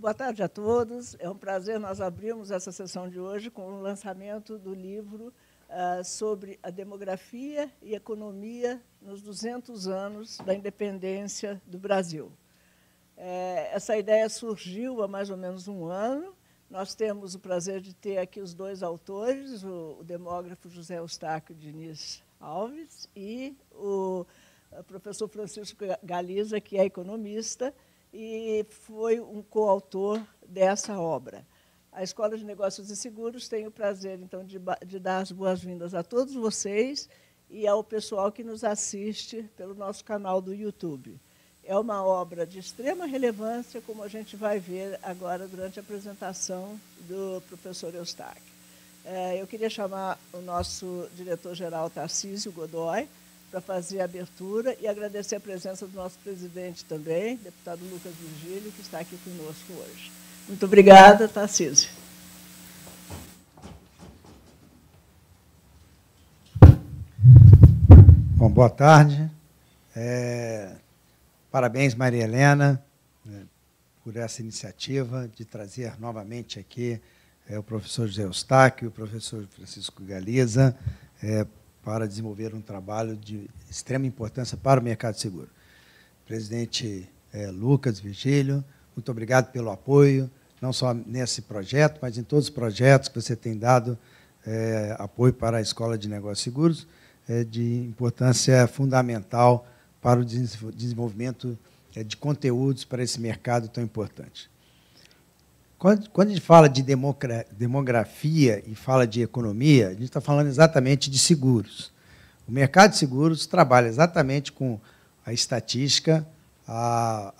Boa tarde a todos. É um prazer nós abrimos essa sessão de hoje com o lançamento do livro uh, sobre a demografia e economia nos 200 anos da independência do Brasil. É, essa ideia surgiu há mais ou menos um ano. Nós temos o prazer de ter aqui os dois autores, o, o demógrafo José Eustáquio Diniz Alves e o ah, professor Francisco Galiza, que é economista, e foi um coautor dessa obra. A Escola de Negócios e Seguros tem o prazer, então, de, de dar as boas-vindas a todos vocês e ao pessoal que nos assiste pelo nosso canal do YouTube. É uma obra de extrema relevância, como a gente vai ver agora durante a apresentação do professor Eustáquio. É, eu queria chamar o nosso diretor-geral Tarcísio Godoy, para fazer a abertura e agradecer a presença do nosso presidente também, deputado Lucas Virgílio, que está aqui conosco hoje. Muito obrigada, Tarcísio. Bom, boa tarde. É, parabéns, Maria Helena, é, por essa iniciativa de trazer novamente aqui é, o professor José Eustáquio, o professor Francisco Galiza, é, para desenvolver um trabalho de extrema importância para o mercado seguro. Presidente é, Lucas Virgílio, muito obrigado pelo apoio, não só nesse projeto, mas em todos os projetos que você tem dado é, apoio para a Escola de Negócios Seguros, é, de importância fundamental para o desenvolvimento de conteúdos para esse mercado tão importante. Quando, quando a gente fala de demografia e fala de economia, a gente está falando exatamente de seguros. O mercado de seguros trabalha exatamente com a estatística, a,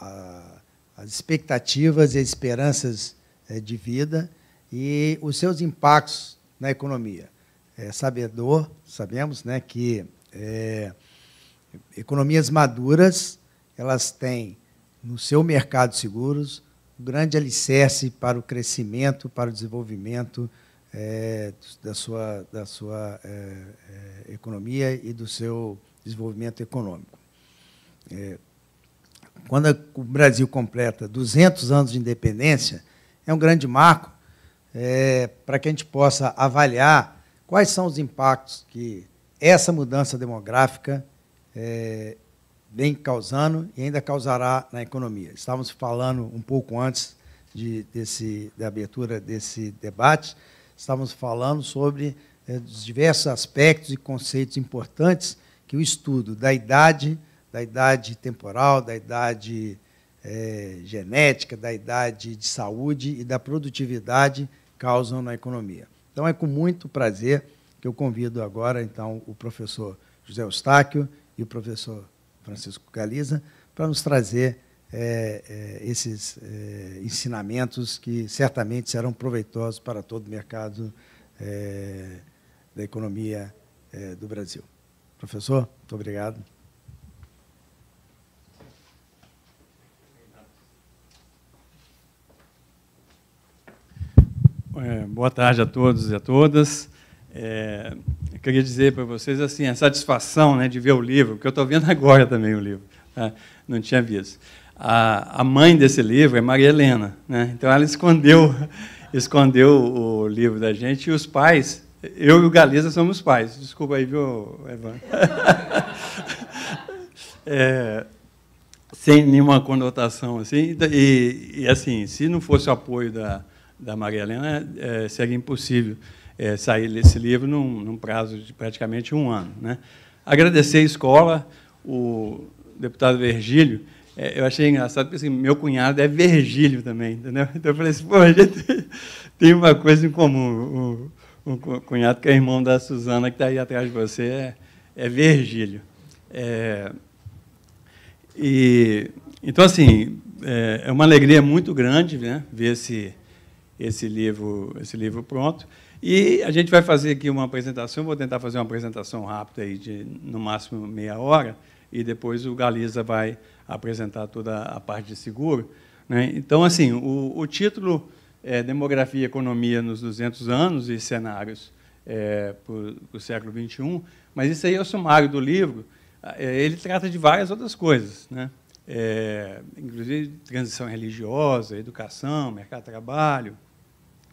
a, as expectativas e as esperanças é, de vida e os seus impactos na economia. É sabedor, sabemos né, que é, economias maduras elas têm no seu mercado de seguros um grande alicerce para o crescimento, para o desenvolvimento é, da sua, da sua é, é, economia e do seu desenvolvimento econômico. É, quando o Brasil completa 200 anos de independência, é um grande marco é, para que a gente possa avaliar quais são os impactos que essa mudança demográfica é, vem causando e ainda causará na economia. Estávamos falando um pouco antes de, desse, da abertura desse debate, estávamos falando sobre é, os diversos aspectos e conceitos importantes que o estudo da idade, da idade temporal, da idade é, genética, da idade de saúde e da produtividade causam na economia. Então é com muito prazer que eu convido agora então o professor José Eustáquio e o professor Francisco Galiza, para nos trazer é, é, esses é, ensinamentos que certamente serão proveitosos para todo o mercado é, da economia é, do Brasil. Professor, muito obrigado. É, boa tarde a todos e a todas. É, eu queria dizer para vocês é assim a satisfação né, de ver o livro, porque eu estou vendo agora também o livro, tá? não tinha visto. A, a, mãe desse livro é Maria Helena, né? então ela escondeu, escondeu o livro da gente e os pais, eu e o Galiza somos pais, desculpa aí, viu, Evan? é, sem nenhuma conotação assim, e, e, assim, se não fosse o apoio da, da Maria Helena, é, seria impossível é, sair esse livro num, num, prazo de praticamente um ano. Né? Agradecer a escola, o deputado Virgílio, é, eu achei engraçado, porque assim, meu cunhado é Virgílio também, entendeu? Então eu falei assim, pô, a gente tem uma coisa em comum. O, o cunhado que é irmão da Suzana, que está aí atrás de você, é, é Virgílio. É, e, então, assim, é, é uma alegria muito grande né, ver esse, esse, livro, esse livro pronto. E a gente vai fazer aqui uma apresentação, vou tentar fazer uma apresentação rápida aí de no máximo meia hora, e depois o Galiza vai apresentar toda a parte de seguro. Né? Então, assim, o, o título é Demografia e Economia nos 200 anos e cenários é, para o século XXI, mas isso aí é o sumário do livro, é, ele trata de várias outras coisas, né? É, inclusive transição religiosa, educação, mercado de trabalho,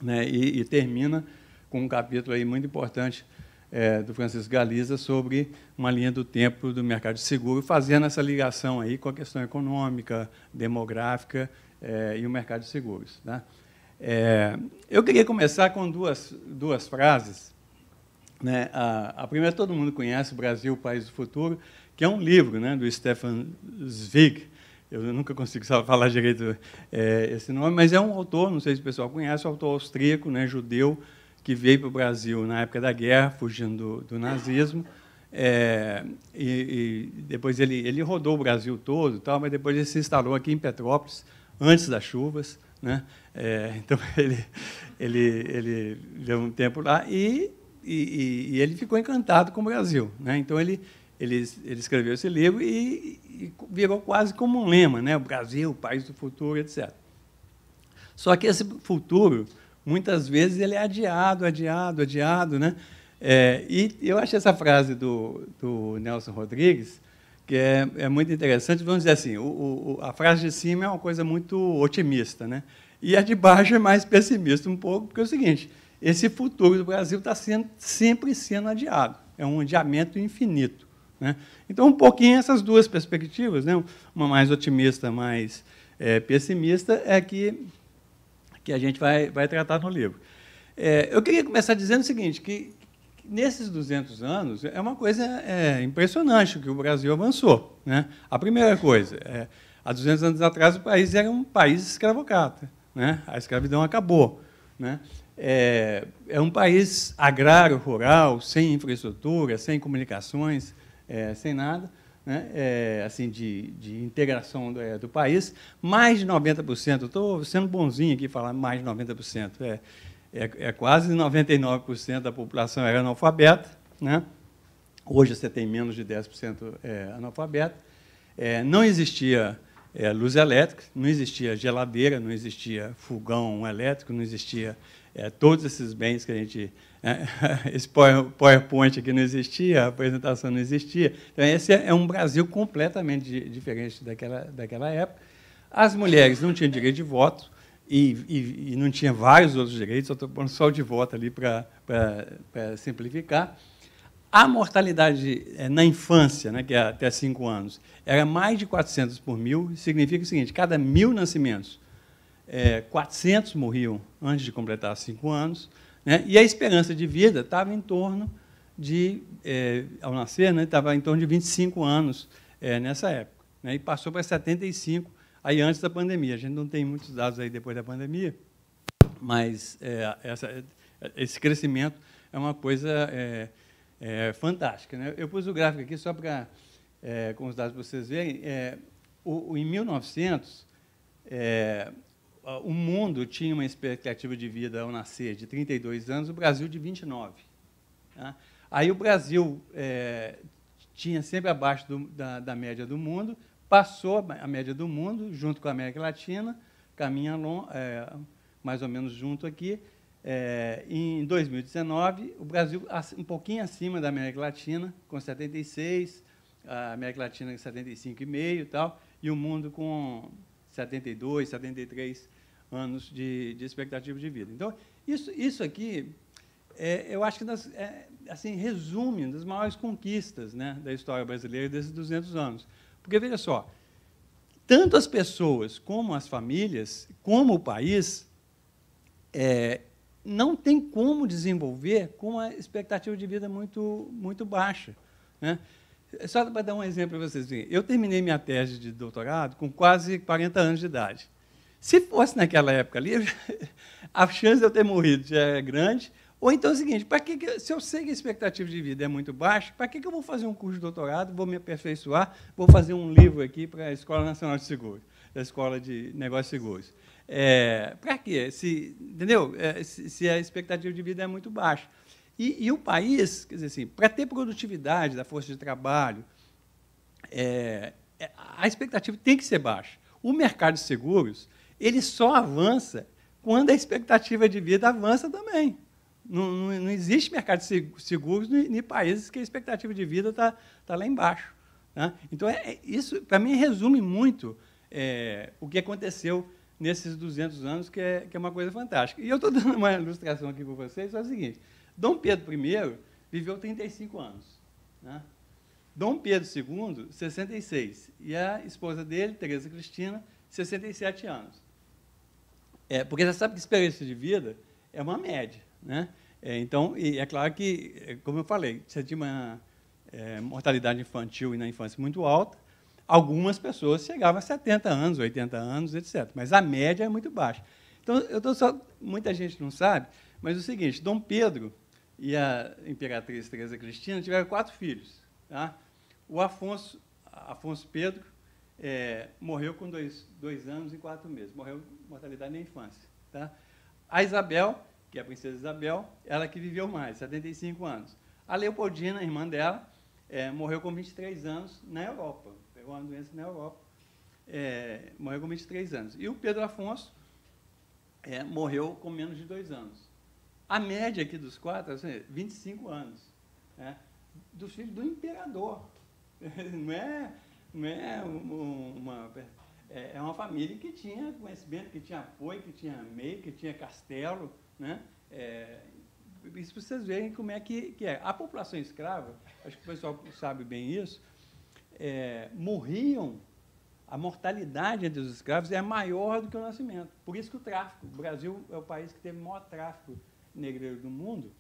né? e, e termina com um capítulo aí muito importante é, do Francisco Galiza sobre uma linha do tempo do mercado de seguro, fazendo essa ligação aí com a questão econômica, demográfica é, e o mercado de seguros. Tá? É, eu queria começar com duas, duas frases. Né? A, a, primeira todo mundo conhece, Brasil, País do Futuro, que é um livro né, do Stefan Zweig. Eu nunca consigo falar direito é, esse nome, mas é um autor, não sei se o pessoal conhece, um autor austríaco, né, judeu, que veio para o Brasil na época da guerra, fugindo do, do nazismo. É, e, e, depois ele, ele rodou o Brasil todo, tal, mas depois ele se instalou aqui em Petrópolis, antes das chuvas. Né? É, então ele, ele, ele deu um tempo lá e, e, e ele ficou encantado com o Brasil. Né? Então ele, ele, ele, escreveu esse livro e, e, virou quase como um lema, né? O Brasil, o país do futuro, etc. Só que esse futuro muitas vezes ele é adiado, adiado, adiado. Né? É, e eu acho essa frase do, do Nelson Rodrigues que é, é, muito interessante. Vamos dizer assim, o, o, a frase de cima é uma coisa muito otimista, né? e a de baixo é mais pessimista um pouco, porque é o seguinte, esse futuro do Brasil está sendo, sempre sendo adiado, é um adiamento infinito. Né? Então, um pouquinho essas duas perspectivas, né? uma mais otimista, mais é, pessimista, é que que a gente vai, vai tratar no livro. É, eu queria começar dizendo o seguinte, que, que nesses 200 anos é uma coisa é, impressionante que o Brasil avançou. Né? A primeira coisa, é, há 200 anos atrás o país era um país escravocrata, né? a escravidão acabou. Né? É, é, um país agrário, rural, sem infraestrutura, sem comunicações, é, sem nada né, é, assim, de, de integração do, é, do, país, mais de 90%. Estou sendo bonzinho aqui falar mais de 90%. É, é, é quase 99% da população é analfabeta. Né? Hoje você tem menos de 10% é, analfabeta. É, não existia é, luz elétrica, não existia geladeira, não existia fogão elétrico, não existia é, todos esses bens que a gente é, esse PowerPoint aqui não existia, a apresentação não existia. Então, esse é, é um Brasil completamente diferente daquela, daquela época. As mulheres não tinham direito de voto e, e, e não tinham vários outros direitos, estou pondo só o de voto ali para, simplificar. A mortalidade eh, na infância, né, que é até 5 anos, era mais de 400 por mil, significa o seguinte: cada mil nascimentos, é, eh, 400 morriam antes de completar 5 anos, né? E a esperança de vida estava em torno de, é, ao nascer, né, estava em torno de 25 anos é, nessa época. Né? E passou para 75, aí antes da pandemia. A gente não tem muitos dados aí depois da pandemia, mas é, essa, esse crescimento é uma coisa fantástica. Né? Eu pus o gráfico aqui só para, com os dados para vocês verem. O, o, em 1900, ah, o mundo tinha uma expectativa de vida ao nascer de 32 anos, o Brasil de 29. Tá? Aí o Brasil é, tinha sempre abaixo do, da, da, média do mundo, passou a média do mundo, junto com a América Latina, caminha long, é, mais ou menos junto aqui. É, em 2019, o Brasil um pouquinho acima da América Latina, com 76, a América Latina com 75,5 e tal, e o mundo com 72, 73 anos de, de expectativa de vida. Então, isso, isso aqui, é, eu acho que das, é, assim, resume das maiores conquistas né, da história brasileira desses 200 anos. Porque, veja só, tanto as pessoas como as famílias, como o país, é, não tem como desenvolver com uma expectativa de vida muito, muito baixa. Né? Só para dar um exemplo para vocês, assim, eu terminei minha tese de doutorado com quase 40 anos de idade. Se fosse naquela época ali, a chance de eu ter morrido já é grande. Ou então é o seguinte, para que, que, se eu sei que a expectativa de vida é muito baixa, para que, que eu vou fazer um curso de doutorado, vou me aperfeiçoar, vou fazer um livro aqui para a Escola Nacional de Seguros, da Escola de Negócios Seguros? É, para quê? Se, entendeu? É, se, se, a expectativa de vida é muito baixa. E, e o país, quer dizer assim, para ter produtividade da força de trabalho, é, é, a expectativa tem que ser baixa. O mercado de seguros ele só avança quando a expectativa de vida avança também. Não, não, não existe mercado seguro em países que a expectativa de vida está tá lá embaixo. Né? Então, é, é isso, para mim, resume muito é, o que aconteceu nesses 200 anos, que é, que é uma coisa fantástica. E eu estou dando uma ilustração aqui para vocês, é o seguinte, Dom Pedro I viveu 35 anos. Né? Dom Pedro II, 66. E a esposa dele, Teresa Cristina, 67 anos. É, porque você sabe que experiência de vida é uma média. Né? É, então, e é claro que, é, como eu falei, você tinha uma é, mortalidade infantil e na infância muito alta, algumas pessoas chegavam a 70 anos, 80 anos, etc. Mas a média é muito baixa. Então, eu estou só. Muita gente não sabe, mas é o seguinte: Dom Pedro e a imperatriz Teresa Cristina tiveram quatro filhos. Tá? O Afonso, Afonso Pedro, é, morreu com dois, dois anos e quatro meses. Morreu mortalidade na infância. Tá? A Isabel, que é a princesa Isabel, ela que viveu mais, 75 anos. A Leopoldina, irmã dela, é, morreu com 23 anos na Europa. Pegou uma doença na Europa. É, morreu com 23 anos. E o Pedro Afonso é, morreu com menos de dois anos. A média aqui dos quatro é assim, 25 anos. Né? Dos filhos do imperador. Não é né, é uma, é, é uma família que tinha conhecimento, que tinha apoio, que tinha meio, que tinha castelo, né? É, isso para vocês verem como é que, que, é. A população escrava, acho que o pessoal sabe bem isso, é, morriam, a mortalidade entre os escravos é maior do que o nascimento. Por isso que o tráfico, o Brasil é o país que teve o maior tráfico negreiro do mundo,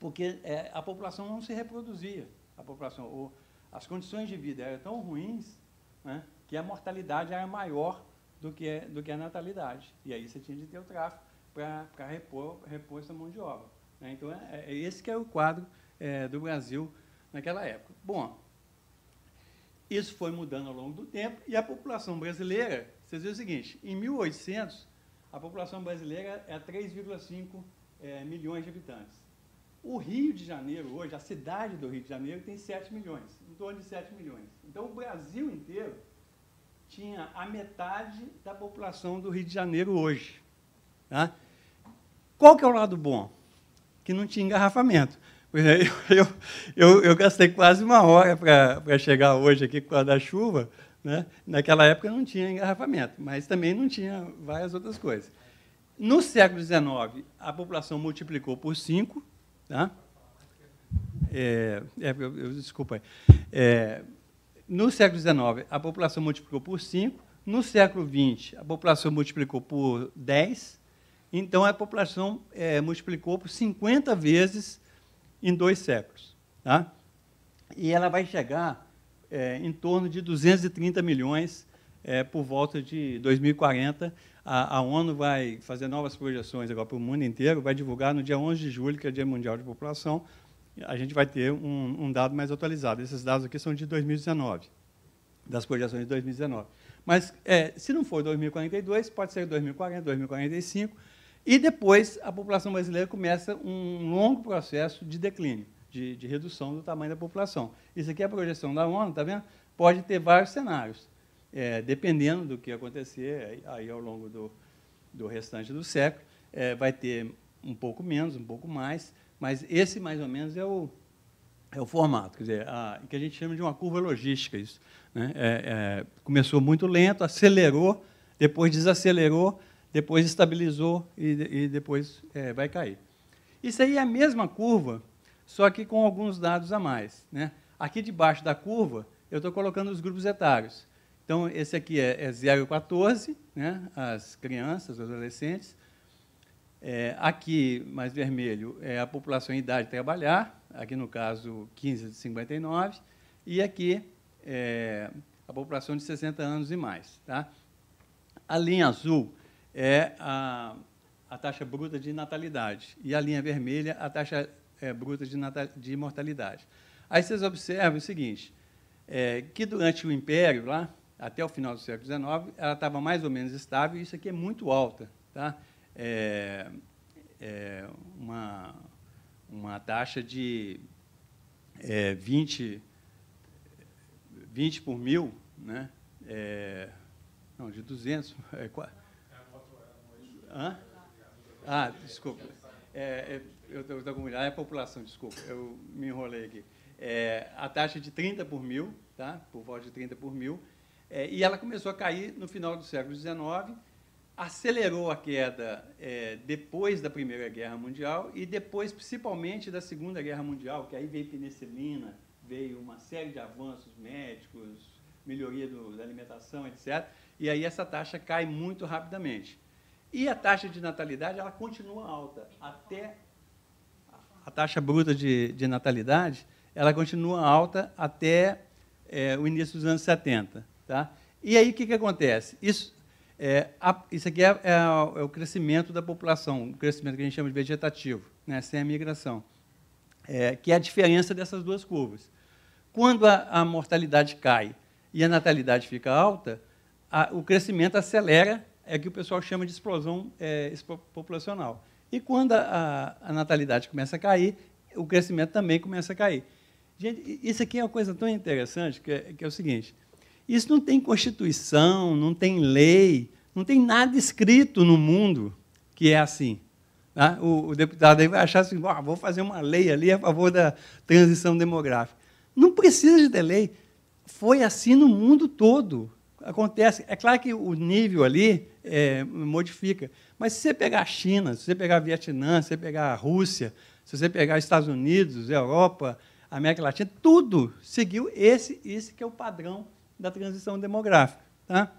porque é, a população não se reproduzia. A população, ou, as condições de vida eram tão ruins né, que a mortalidade era maior do que, é, do que a natalidade. E aí você tinha de ter o tráfico para repor, repor essa mão de obra. Né? Então, é, é, é, esse que é o quadro é, do Brasil naquela época. Bom, isso foi mudando ao longo do tempo e a população brasileira, vocês viram o seguinte, em 1800, a população brasileira é 3,5 é, milhões de habitantes. O Rio de Janeiro hoje, a cidade do Rio de Janeiro tem 7 milhões, em torno de 7 milhões. Então o Brasil inteiro tinha a metade da população do Rio de Janeiro hoje. Tá? Qual que é o lado bom? Que não tinha engarrafamento. É, eu, eu, eu, eu gastei quase uma hora para chegar hoje aqui por causa da chuva. Né? Naquela época não tinha engarrafamento, mas também não tinha várias outras coisas. No século XIX, a população multiplicou por 5 Tá? É, é, eu, eu, desculpa É, no século XIX, a população multiplicou por 5. No século XX, a população multiplicou por 10. Então, a população é, multiplicou por 50 vezes em dois séculos. Tá? E ela vai chegar é, em torno de 230 milhões é, por volta de 2040, a, a ONU vai fazer novas projeções agora para o mundo inteiro, vai divulgar no dia 11 de julho, que é o Dia Mundial de População, a gente vai ter um, um dado mais atualizado. Esses dados aqui são de 2019, das projeções de 2019. Mas, é, se não for 2042, pode ser 2040, 2045, e depois a população brasileira começa um longo processo de declínio, de, de redução do tamanho da população. Isso aqui é a projeção da ONU, está vendo? Pode ter vários cenários é, dependendo do que acontecer aí ao longo do, do restante do século, é, vai ter um pouco menos, um pouco mais, mas esse mais ou menos é o, é o formato, quer dizer, a, que a gente chama de uma curva logística isso. Né? É, é começou muito lento, acelerou, depois desacelerou, depois estabilizou e, e depois é, vai cair. Isso aí é a mesma curva, só que com alguns dados a mais. Né? Aqui debaixo da curva, eu estou colocando os grupos etários. Então, esse aqui é, é 0 14, né? as crianças, os adolescentes. É, aqui, mais vermelho, é a população em idade de trabalhar, aqui no caso 15 de 59, e aqui é a população de 60 anos e mais. Tá? A linha azul é a, a taxa bruta de natalidade, e a linha vermelha, a taxa é, bruta de, natal, de mortalidade. Aí vocês observam o seguinte, é, que durante o Império, lá, até o final do século XIX, ela estava mais ou menos estável, e isso aqui é muito alta. Tá? É, é uma, uma taxa de é, 20, 20 por mil, né? É, não, de 200. É, Hã? Ah, desculpa. É, é eu estou com é a população, desculpa, eu me enrolei aqui. É, a taxa de 30 por mil, tá? por volta de 30 por mil, é, e ela começou a cair no final do século XIX, acelerou a queda é, depois da Primeira Guerra Mundial e depois, principalmente, da Segunda Guerra Mundial, que aí veio penicilina, veio uma série de avanços médicos, melhoria do, da alimentação, etc. E aí essa taxa cai muito rapidamente. E a taxa de natalidade ela continua alta até a taxa bruta de, de natalidade ela continua alta até é, o início dos anos 70. Tá? E aí o que, que acontece? Isso, é, a, isso aqui é, é, é, o crescimento da população, o crescimento que a gente chama de vegetativo, né, sem a migração, é, que é a diferença dessas duas curvas. Quando a, a mortalidade cai e a natalidade fica alta, a, o crescimento acelera, é o que o pessoal chama de explosão é, populacional. E quando a, a natalidade começa a cair, o crescimento também começa a cair. Gente, isso aqui é uma coisa tão interessante que é, que é o seguinte: isso não tem constituição, não tem lei, não tem nada escrito no mundo que é assim. Né? O, o, deputado aí vai achar assim: ah, vou fazer uma lei ali a favor da transição demográfica. Não precisa de ter lei. Foi assim no mundo todo. Acontece. É claro que o nível ali é, modifica. Mas se você pegar a China, se você pegar a Vietnã, se você pegar a Rússia, se você pegar os Estados Unidos, Europa, América Latina, tudo seguiu esse, esse que é o padrão da transição demográfica. Tá?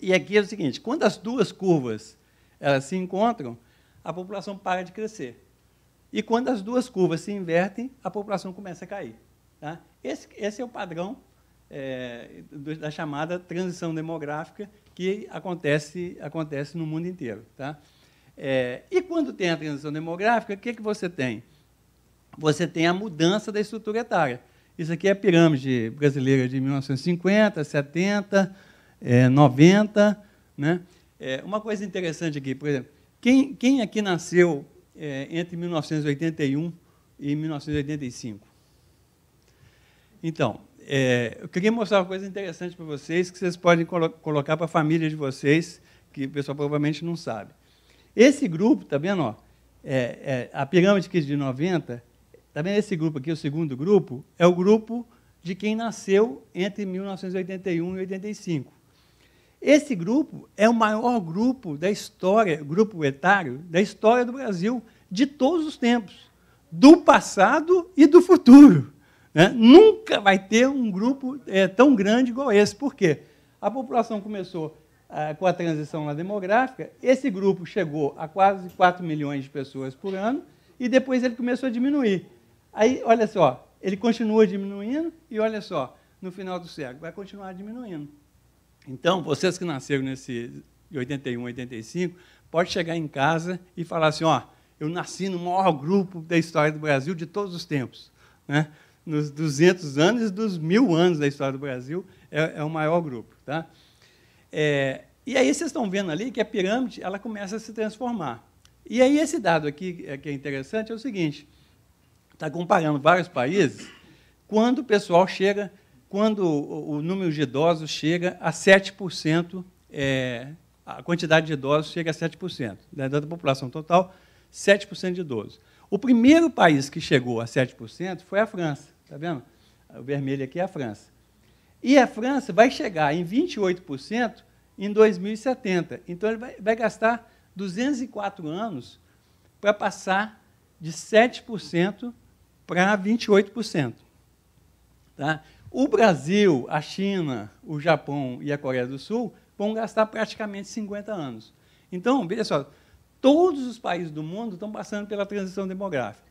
E aqui é o seguinte, quando as duas curvas elas se encontram, a população para de crescer. E quando as duas curvas se invertem, a população começa a cair. Tá? Esse, esse é o padrão é, da chamada transição demográfica que acontece, acontece no mundo inteiro. Tá? É, e quando tem a transição demográfica, o que, que você tem? Você tem a mudança da estrutura etária. Isso aqui é a pirâmide brasileira de 1950, 70, é, 90. Né? É, uma coisa interessante aqui, por exemplo, quem, quem aqui nasceu é, entre 1981 e 1985? Então, é, eu queria mostrar uma coisa interessante para vocês, que vocês podem colo colocar para a família de vocês, que o pessoal provavelmente não sabe. Esse grupo, está vendo? Ó, é, é, a pirâmide de 90 também esse grupo aqui, o segundo grupo, é o grupo de quem nasceu entre 1981 e 85. Esse grupo é o maior grupo da história, grupo etário, da história do Brasil de todos os tempos, do passado e do futuro. Né? Nunca vai ter um grupo é, tão grande igual esse. Por quê? A população começou ah, com a transição na demográfica, esse grupo chegou a quase 4 milhões de pessoas por ano, e depois ele começou a diminuir. Aí, olha só, ele continua diminuindo e olha só, no final do século vai continuar diminuindo. Então, vocês que nasceram nesse 81, 85, pode chegar em casa e falar assim, ó, eu nasci no maior grupo da história do Brasil de todos os tempos, né? Nos 200 anos e dos mil anos da história do Brasil é, é o maior grupo, tá? É, e aí vocês estão vendo ali que a pirâmide ela começa a se transformar. E aí esse dado aqui é, que é interessante é o seguinte: está comparando vários países, quando o pessoal chega, quando o número de idosos chega a 7%, é, a quantidade de idosos chega a 7%, né, da população total, 7% de idosos. O primeiro país que chegou a 7% foi a França, está vendo? O vermelho aqui é a França. E a França vai chegar em 28% em 2070. Então, ele vai, vai gastar 204 anos para passar de 7% para 28%. Tá? O Brasil, a China, o Japão e a Coreia do Sul vão gastar praticamente 50 anos. Então, veja só, todos os países do mundo estão passando pela transição demográfica.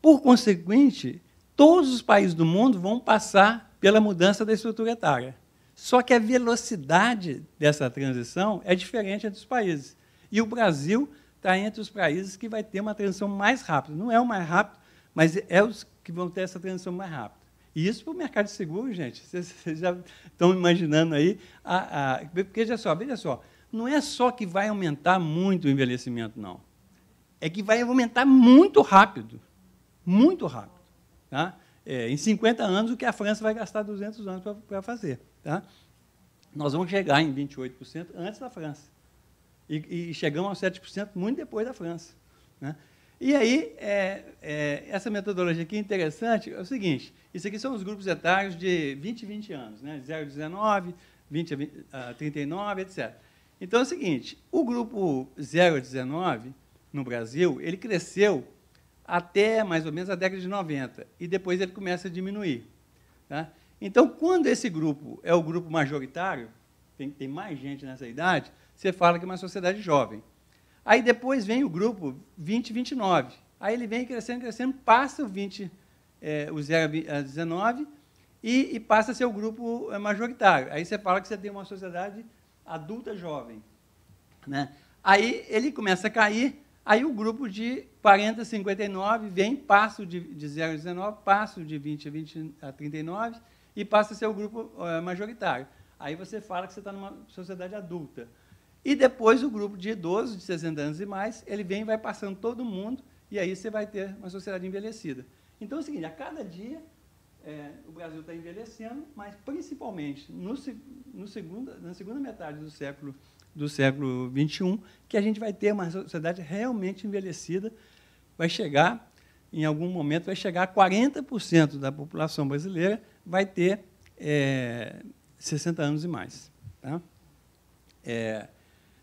Por conseguinte, todos os países do mundo vão passar pela mudança da estrutura etária. Só que a velocidade dessa transição é diferente entre os países. E o Brasil está entre os países que vai ter uma transição mais rápida. Não é o mais rápido, mas é os que vão ter essa transição mais rápida. E isso para o mercado de seguro, gente. Vocês, já estão imaginando aí. A, a, porque, veja só, veja só, não é só que vai aumentar muito o envelhecimento, não. É que vai aumentar muito rápido. Muito rápido. Tá? É, em 50 anos, o que a França vai gastar 200 anos para fazer. Tá? Nós vamos chegar em 28% antes da França. E, e chegamos aos 7% muito depois da França. Né? E aí, é, é, essa metodologia aqui é interessante, é o seguinte, isso aqui são os grupos etários de 20 e 20 anos, né? 0 a 19, 20 a, 20 39, etc. Então, é o seguinte, o grupo 0 a 19, no Brasil, ele cresceu até mais ou menos a década de 90, e depois ele começa a diminuir. Tá? Então, quando esse grupo é o grupo majoritário, tem, tem mais gente nessa idade, você fala que é uma sociedade jovem. Aí depois vem o grupo 20, 29. Aí ele vem crescendo, crescendo, passa o 20, é, o 0 a 19 e, e, passa a ser o grupo é, majoritário. Aí você fala que você tem uma sociedade adulta jovem. Né? Aí ele começa a cair, aí o grupo de 40 a 59 vem, passa de, de 0 a 19, passa de 20 a, 20 a 39 e passa a ser o grupo é, majoritário. Aí você fala que você está numa sociedade adulta. E depois o grupo de idosos de 60 anos e mais, ele vem e vai passando todo mundo, e aí você vai ter uma sociedade envelhecida. Então é o seguinte, a cada dia é, o Brasil está envelhecendo, mas principalmente no, no segunda, na segunda metade do século do século 21, que a gente vai ter uma sociedade realmente envelhecida, vai chegar em algum momento vai chegar a 40% da população brasileira vai ter é, 60 anos e mais. Tá? É,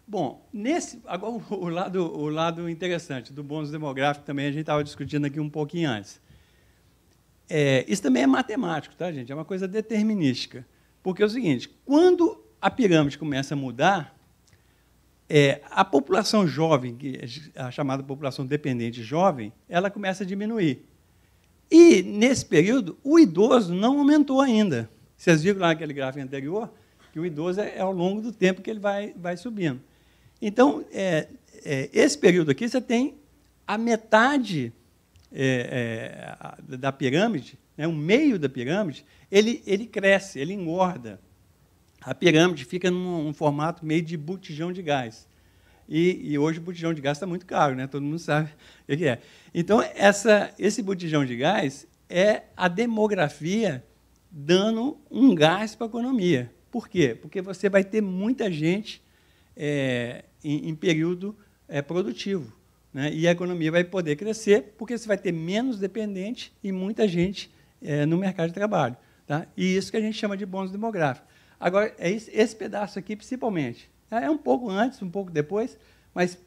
Bom, nesse agora o lado, o lado interessante do bônus demográfico também a gente estava discutindo aqui um pouquinho antes. É, isso também é matemático, tá, gente? É uma coisa determinística. Porque é o seguinte, quando a pirâmide começa a mudar, é, a população jovem, é a chamada população dependente jovem, ela começa a diminuir. E, nesse período, o idoso não aumentou ainda. Vocês viram lá naquele gráfico anterior que o idoso é, é ao longo do tempo que ele vai, vai subindo. Então, é, é, esse período aqui, você tem a metade é, é da pirâmide, né, o meio da pirâmide, ele, ele cresce, ele engorda. A pirâmide fica num, formato meio de botijão de gás. E, e, hoje o botijão de gás está muito caro, né? todo mundo sabe o que é. Então, essa, esse botijão de gás é a demografia dando um gás para a economia. Por quê? Porque você vai ter muita gente é, em, em período é, produtivo. Né? E a economia vai poder crescer porque você vai ter menos dependente e muita gente é, no mercado de trabalho. Tá? E isso que a gente chama de bônus demográfico. Agora, é esse, esse pedaço aqui, principalmente. Tá? É um pouco antes, um pouco depois, mas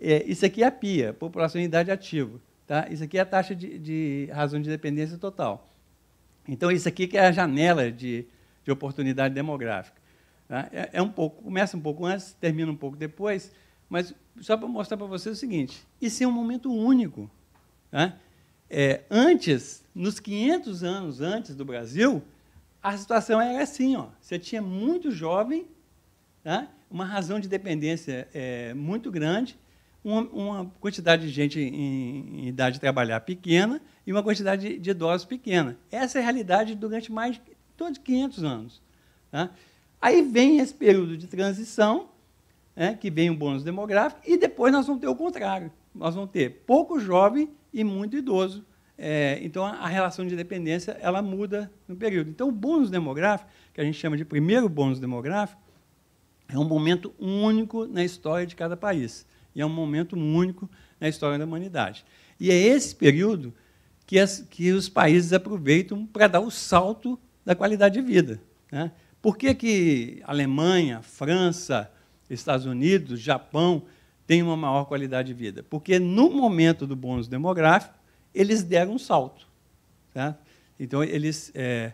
é, isso aqui é a PIA, população em idade ativa. Tá? Isso aqui é a taxa de, de, razão de dependência total. Então, isso aqui que é a janela de, de oportunidade demográfica. Tá? É, é um pouco, começa um pouco antes, termina um pouco depois, mas só para mostrar para vocês o seguinte: isso é um momento único. Né? É, antes, nos 500 anos antes do Brasil, a situação era assim: ó, você tinha muito jovem, né? uma razão de dependência é, muito grande, uma, quantidade de gente em, idade de trabalhar pequena e uma quantidade de, idosos pequena. Essa é a realidade durante mais de todos 500 anos. Aí vem esse período de transição, né, que vem o bônus demográfico, e depois nós vamos ter o contrário. Nós vamos ter pouco jovem e muito idoso. É, então, a relação de dependência ela muda no período. Então, o bônus demográfico, que a gente chama de primeiro bônus demográfico, é um momento único na história de cada país. E é um momento único na história da humanidade. E é esse período que, as, que os países aproveitam para dar o salto da qualidade de vida. Né? Por que, que Alemanha, França, Estados Unidos, Japão têm uma maior qualidade de vida? Porque no momento do bônus demográfico, eles deram um salto. Tá? Então, eles é,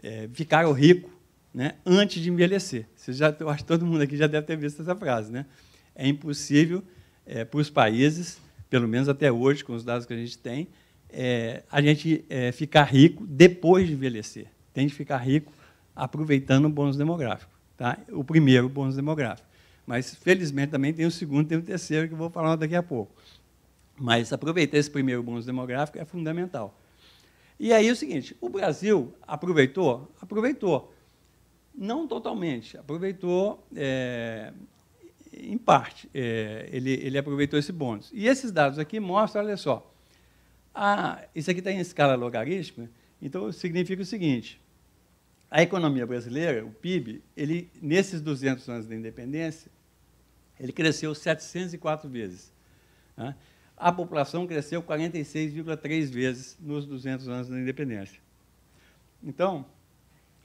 é, ficaram ricos né, antes de envelhecer. Você já, eu acho que todo mundo aqui já deve ter visto essa frase. Né? É impossível é, para os países, pelo menos até hoje, com os dados que a gente tem, é, a gente é, ficar rico depois de envelhecer. Tem de ficar rico aproveitando o bônus demográfico. Tá? O primeiro bônus demográfico. Mas, felizmente, também tem o segundo, tem o terceiro, que eu vou falar daqui a pouco. Mas aproveitar esse primeiro bônus demográfico é fundamental. E aí é o seguinte, o Brasil aproveitou? Aproveitou. Não totalmente, aproveitou é, em parte. É, ele, ele aproveitou esse bônus. E esses dados aqui mostram, olha só, a, isso aqui está em escala logarítmica, então significa o seguinte, a economia brasileira, o PIB, ele, nesses 200 anos da independência, ele cresceu 704 vezes. Né? A população cresceu 46,3 vezes nos 200 anos da independência. Então,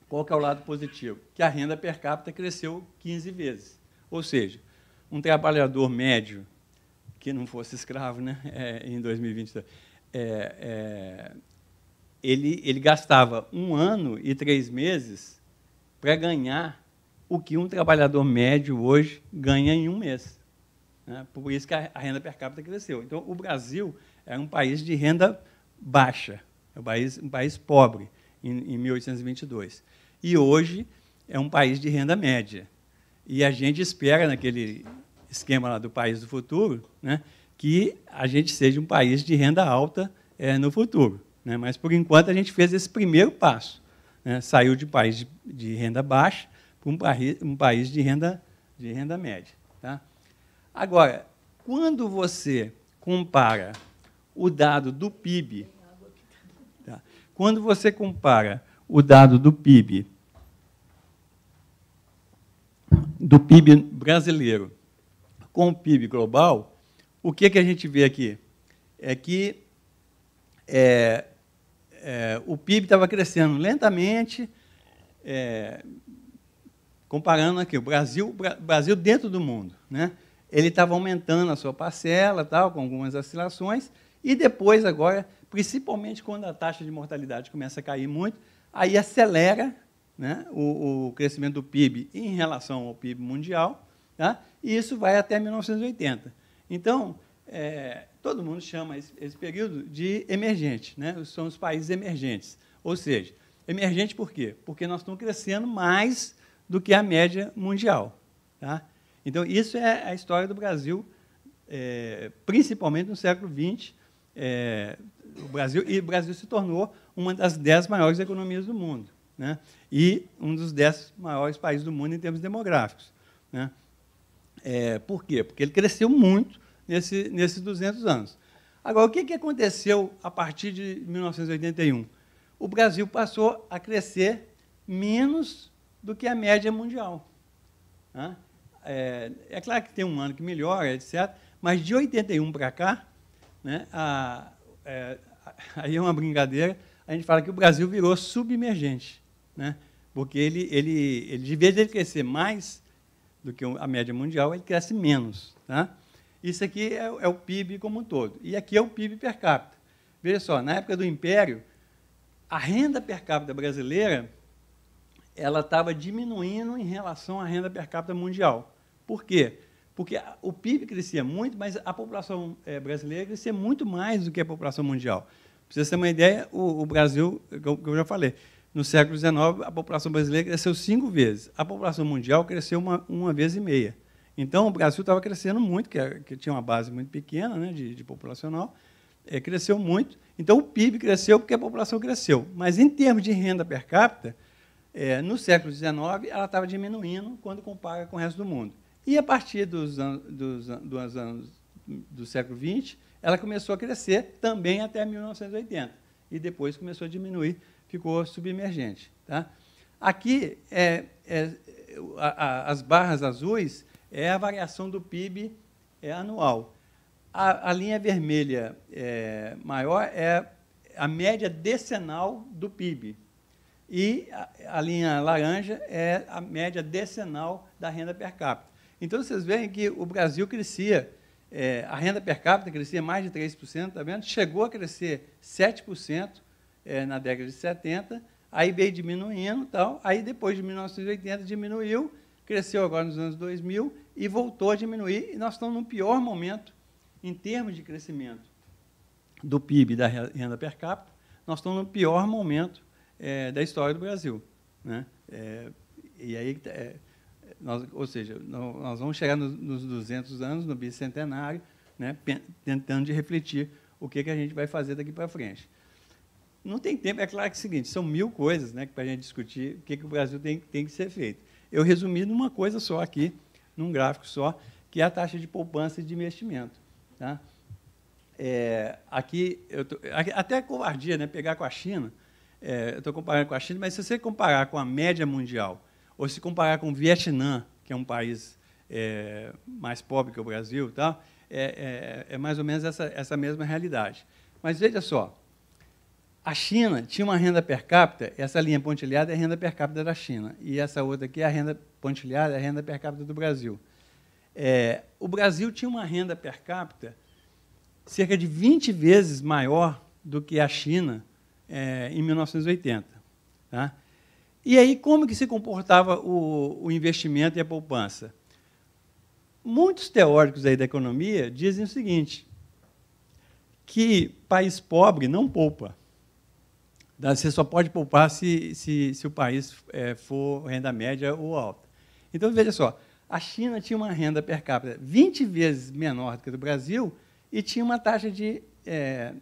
qual que é o lado positivo? Que a renda per capita cresceu 15 vezes. Ou seja, um trabalhador médio, que não fosse escravo né, é, em 2020, é, é, ele, ele gastava um ano e três meses para ganhar o que um trabalhador médio hoje ganha em um mês. Né? Por isso que a, renda per capita cresceu. Então, o Brasil era um país de renda baixa, é um país, um país pobre em, em 1822. E hoje é um país de renda média. E a gente espera, naquele esquema lá do país do futuro, né, que a gente seja um país de renda alta é, no futuro. Né? Mas, por enquanto, a gente fez esse primeiro passo. Né? Saiu de país de, de renda baixa para um, um, país de renda, de renda média. Tá? Agora, quando você compara o dado do PIB, tá? quando você compara o dado do PIB do PIB brasileiro com o PIB global, o que, que a gente vê aqui? É que é, é, o PIB estava crescendo lentamente, é, comparando aqui, o Brasil, Brasil dentro do mundo. Né? Ele estava aumentando a sua parcela, tal, com algumas oscilações, e depois, agora, principalmente quando a taxa de mortalidade começa a cair muito, aí acelera né, o, o crescimento do PIB em relação ao PIB mundial, tá? e isso vai até 1980. Então, é, todo mundo chama esse, esse, período de emergente, né? são os países emergentes. Ou seja, emergente por quê? Porque nós estamos crescendo mais do que a média mundial. Tá? Então, isso é a história do Brasil, é, principalmente no século XX. É, o Brasil, e o Brasil se tornou uma das dez maiores economias do mundo. Né? E um dos dez maiores países do mundo em termos demográficos. Né? É, por quê? Porque ele cresceu muito nesse, nesses 200 anos. Agora, o que, que aconteceu a partir de 1981? O Brasil passou a crescer menos do que a média mundial. Né? É, é claro que tem um ano que melhora, etc., mas de 81 para cá, né, a, é, aí é uma brincadeira, a gente fala que o Brasil virou submergente, né, porque ele, ele, ele, de vez em ele crescer mais do que a média mundial, ele cresce menos. Tá? Isso aqui é, é, o PIB como um todo. E aqui é o PIB per capita. Veja só, na época do Império, a renda per capita brasileira ela estava diminuindo em relação à renda per capita mundial. Por quê? Porque o PIB crescia muito, mas a população é, brasileira crescia muito mais do que a população mundial. Para vocês terem uma ideia, o, o Brasil, que eu já falei, no século XIX, a população brasileira cresceu cinco vezes. A população mundial cresceu uma, uma vez e meia. Então, o Brasil estava crescendo muito, que, é, que, tinha uma base muito pequena né, de, de populacional, é, cresceu muito. Então, o PIB cresceu porque a população cresceu. Mas, em termos de renda per capita, é, no século XIX, ela estava diminuindo quando compara com o resto do mundo. E, a partir dos, an dos, an dos anos do século XX, ela começou a crescer também até 1980. E depois começou a diminuir, ficou submergente. Tá? Aqui, é, é, a, a, as barras azuis é a variação do PIB é, anual. A, a, linha vermelha é, maior é a média decenal do PIB. E a, a, linha laranja é a média decenal da renda per capita. Então, vocês veem que o Brasil crescia, é, a renda per capita crescia mais de 3%, tá vendo? chegou a crescer 7% é, na década de 70, aí veio diminuindo, tal. aí depois de 1980 diminuiu, cresceu agora nos anos 2000 e voltou a diminuir, e nós estamos no pior momento em termos de crescimento do PIB da renda per capita, nós estamos no pior momento é, da história do Brasil. Né? É, e aí, é, nós, ou seja, nós vamos chegar nos, nos 200 anos, no bicentenário, né, tentando de refletir o que, que a gente vai fazer daqui para frente. Não tem tempo, é claro que é o seguinte, são mil coisas né, para a gente discutir o que, que o Brasil tem, tem que ser feito. Eu resumi numa coisa só aqui, num gráfico só, que é a taxa de poupança e de investimento. Tá? É, aqui, tô, até é covardia, né? pegar com a China, é, eu estou comparando com a China, mas se você comparar com a média mundial, ou se comparar com o Vietnã, que é um país é, mais pobre que o Brasil, tá? é, é mais ou menos essa, essa mesma realidade. Mas veja só, a China tinha uma renda per capita, essa linha pontilhada é a renda per capita da China, e essa outra aqui é a renda pontilhada, é a renda per capita do Brasil. É, o Brasil tinha uma renda per capita cerca de 20 vezes maior do que a China é, em 1980. Tá? E aí, como que se comportava o, o investimento e a poupança? Muitos teóricos aí da economia dizem o seguinte, que país pobre não poupa. Você só pode poupar se, se, se o país é, for renda média ou alta. Então, veja só, a China tinha uma renda per capita 20 vezes menor do que a do Brasil e tinha uma taxa de, é,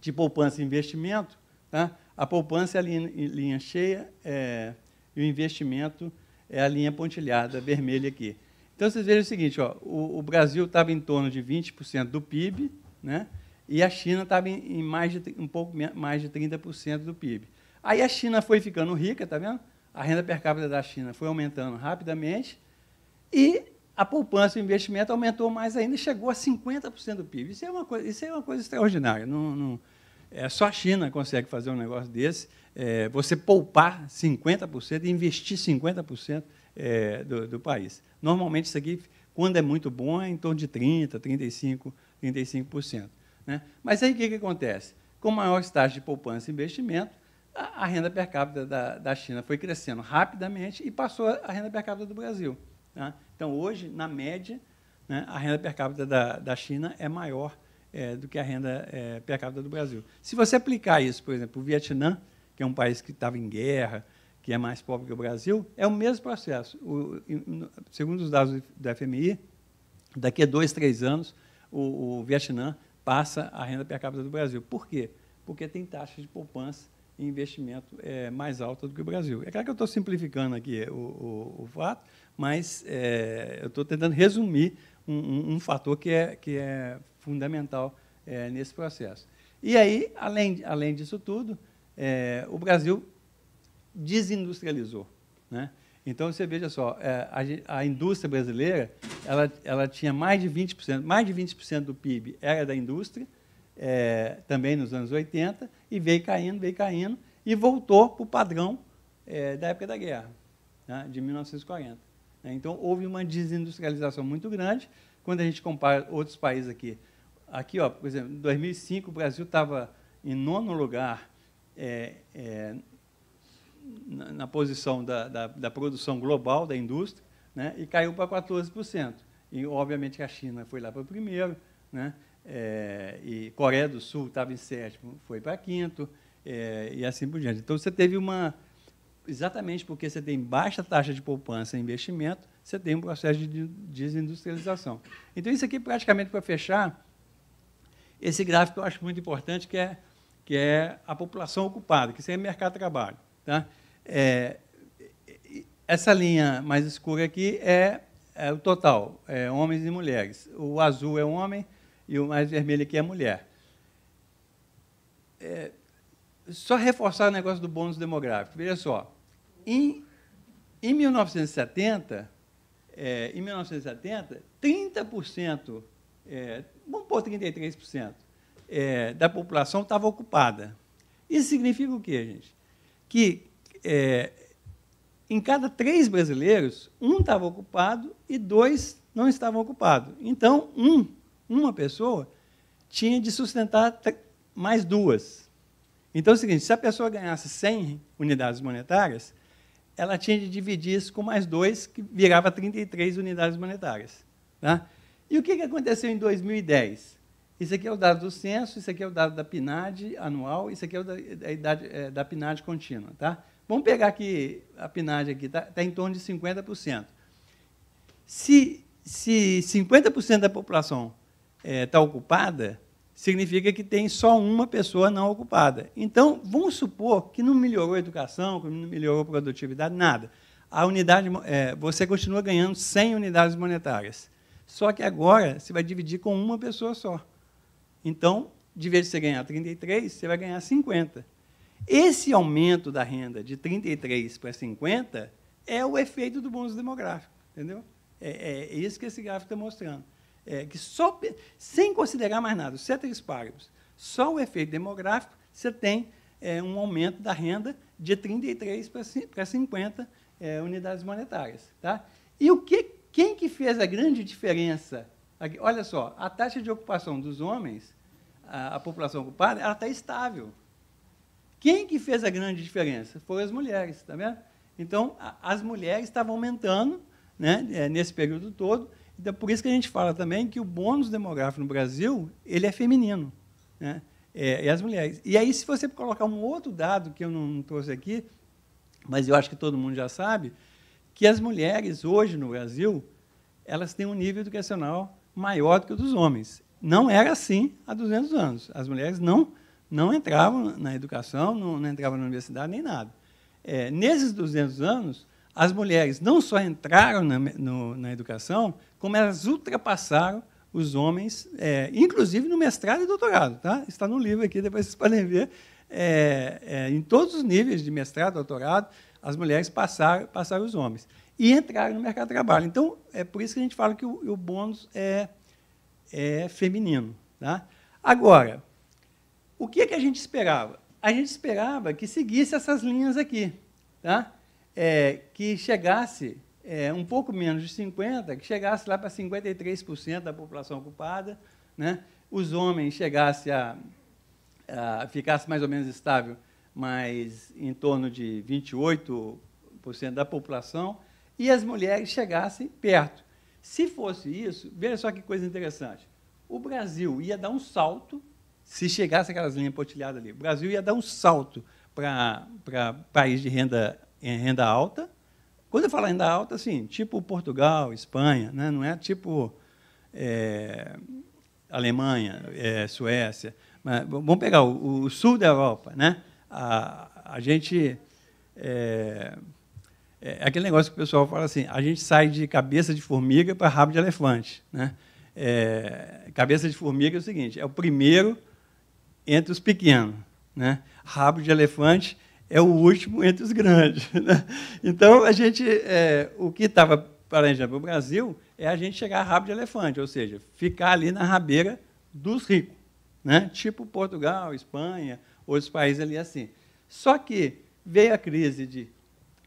de poupança e investimento. Tá? A poupança é a linha, linha cheia é, e o investimento é a linha pontilhada vermelha aqui. Então, vocês vejam o seguinte, ó, o, o Brasil estava em torno de 20% do PIB, né? e a China estava em, mais de, um pouco mais de 30% do PIB. Aí a China foi ficando rica, tá vendo? A renda per capita da China foi aumentando rapidamente e a poupança e o investimento aumentou mais ainda, chegou a 50% do PIB. Isso é uma coisa, isso é uma coisa extraordinária. Não, não, é, só a China consegue fazer um negócio desse. É, você poupar 50% e investir 50% é, do, do país. Normalmente isso aqui, quando é muito bom, é em torno de 30%, 35%, 35%. Né? Mas aí o que, que acontece? Com maior taxa de poupança e investimento, a, a renda per capita da, da China foi crescendo rapidamente e passou a renda per capita do Brasil. Né? Então, hoje, na média, né, a renda per capita da, da China é maior é, do que a renda é, per capita do Brasil. Se você aplicar isso, por exemplo, o Vietnã, que é um país que estava em guerra, que é mais pobre que o Brasil, é o mesmo processo. O, segundo os dados do FMI, daqui a dois, três anos, o, o Vietnã passa a renda per capita do Brasil. Por quê? Porque tem taxas de poupança e investimento é, mais alta do que o Brasil. É claro que eu estou simplificando aqui é, o, o, o fato, mas é, eu estou tentando resumir um, um, um, fator que é, que é fundamental é, nesse processo. E aí, além, além disso tudo, é, o Brasil desindustrializou. Né? Então, você veja só, é, a, a indústria brasileira, ela, ela tinha mais de 20%, mais de 20% do PIB era da indústria, é, também nos anos 80, e veio caindo, veio caindo, e voltou para o padrão é, da época da guerra, né, de 1940. Né. Então, houve uma desindustrialização muito grande. Quando a gente compara outros países aqui, aqui, ó, por exemplo, em 2005, o Brasil estava em nono lugar é, é na, posição da, da, da, produção global da indústria né, e caiu para 14%. E, obviamente, a China foi lá para o primeiro, né, é, e Coreia do Sul estava em sétimo, foi para quinto, é, e assim por diante. Então, você teve uma... Exatamente porque você tem baixa taxa de poupança e investimento, você tem um processo de desindustrialização. Então, isso aqui, praticamente, para fechar, esse gráfico eu acho muito importante, que é, que é a população ocupada, que seria é mercado de trabalho. Tá? É, essa linha mais escura aqui é, é o total, é homens e mulheres. O azul é homem e o mais vermelho aqui é mulher. É, só reforçar o negócio do bônus demográfico. Veja só, em, em 1970, é, em 1970, 30%, é, vamos pôr 33%, é, da população estava ocupada. Isso significa o quê, gente? que é, em cada três brasileiros, um estava ocupado e dois não estavam ocupados. Então, um, uma pessoa tinha de sustentar mais duas. Então, é o seguinte, se a pessoa ganhasse 100 unidades monetárias, ela tinha de dividir isso com mais dois, que virava 33 unidades monetárias. Tá? E o que aconteceu em 2010? Isso aqui é o dado do censo, isso aqui é o dado da PNAD anual, isso aqui é o da, da, idade, é, da PNAD contínua. Tá? Vamos pegar aqui a PNAD aqui, está tá em torno de 50%. Se, se 50% da população está é, tá ocupada, significa que tem só uma pessoa não ocupada. Então, vamos supor que não melhorou a educação, que não melhorou a produtividade, nada. A unidade, é, você continua ganhando 100 unidades monetárias. Só que agora você vai dividir com uma pessoa só. Então, de vez de você ganhar 33, você vai ganhar 50. Esse aumento da renda de 33 para 50 é o efeito do bônus demográfico, entendeu? É, é isso que esse gráfico está mostrando. É que só, sem considerar mais nada, os ceteris paribus, só o efeito demográfico, você tem é, um aumento da renda de 33 para 50 é, unidades monetárias. Tá? E o que, quem que fez a grande diferença? olha só, a taxa de ocupação dos homens a, a população ocupada, ela está estável. Quem que fez a grande diferença? Foram as mulheres, tá vendo? Então, a, as mulheres estavam aumentando né, é, nesse período todo. Então, por isso que a gente fala também que o bônus demográfico no Brasil ele é feminino. Né? É, e as mulheres. E aí, se você colocar um outro dado que eu não trouxe aqui, mas eu acho que todo mundo já sabe, que as mulheres hoje no Brasil elas têm um nível educacional maior do que o dos homens não era assim há 200 anos. As mulheres não, não entravam na educação, não, não entravam na universidade, nem nada. É, nesses 200 anos, as mulheres não só entraram na, no, na educação, como elas ultrapassaram os homens, é, inclusive no mestrado e doutorado. Tá? Está no livro aqui, depois vocês podem ver. É, é, em todos os níveis de mestrado, doutorado, as mulheres passaram, passaram os homens. E entraram no mercado de trabalho. Então, é por isso que a gente fala que o, o bônus é é, feminino. Tá? Agora, o que, é que a gente esperava? A gente esperava que seguisse essas linhas aqui, tá? É, que chegasse é, um pouco menos de 50%, que chegasse lá para 53% da população ocupada, né? os homens chegasse a, a, ficasse mais ou menos estável, mas em torno de 28% da população, e as mulheres chegassem perto. Se fosse isso, veja só que coisa interessante. O Brasil ia dar um salto, se chegasse aquelas linhas pontilhadas ali, o Brasil ia dar um salto para país de renda, renda alta. Quando eu falo renda alta, assim, tipo Portugal, Espanha, né? não é tipo é, Alemanha, é, Suécia. Mas, vamos pegar o, o, sul da Europa. Né? A, a gente. É, é, é aquele negócio que o pessoal fala assim: a gente sai de cabeça de formiga para rabo de elefante. Né? É, cabeça de formiga é o seguinte: é o primeiro entre os pequenos. Né? Rabo de elefante é o último entre os grandes. Né? Então, a gente, é, o que estava planejando para o Brasil é a gente chegar a rabo de elefante, ou seja, ficar ali na rabeira dos ricos, né? tipo Portugal, Espanha, outros países ali assim. Só que veio a crise de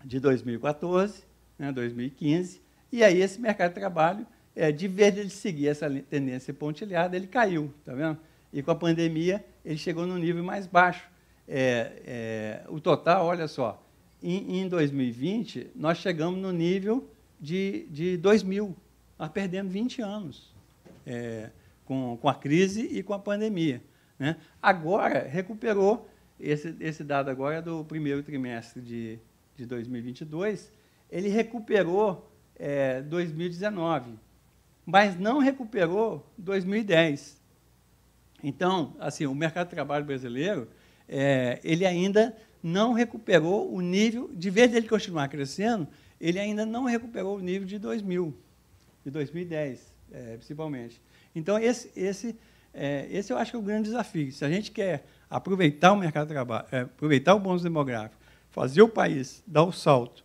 de 2014, né, 2015, e aí esse mercado de trabalho, é, de vez de seguir essa tendência pontilhada, ele caiu, tá vendo? E com a pandemia ele chegou no nível mais baixo. É, é, o total, olha só, em, em, 2020 nós chegamos no nível de, de 2000, nós perdemos 20 anos é, com, com a crise e com a pandemia. Né? Agora recuperou esse, esse dado agora é do primeiro trimestre de de 2022, ele recuperou é, 2019, mas não recuperou 2010. Então, assim, o mercado de trabalho brasileiro, é, ele ainda não recuperou o nível, de vez dele continuar crescendo, ele ainda não recuperou o nível de 2000, de 2010, é, principalmente. Então, esse, esse, é, esse eu acho que é o grande desafio. Se a gente quer aproveitar o mercado de trabalho, é, aproveitar o bônus demográfico, fazer o país dar o salto,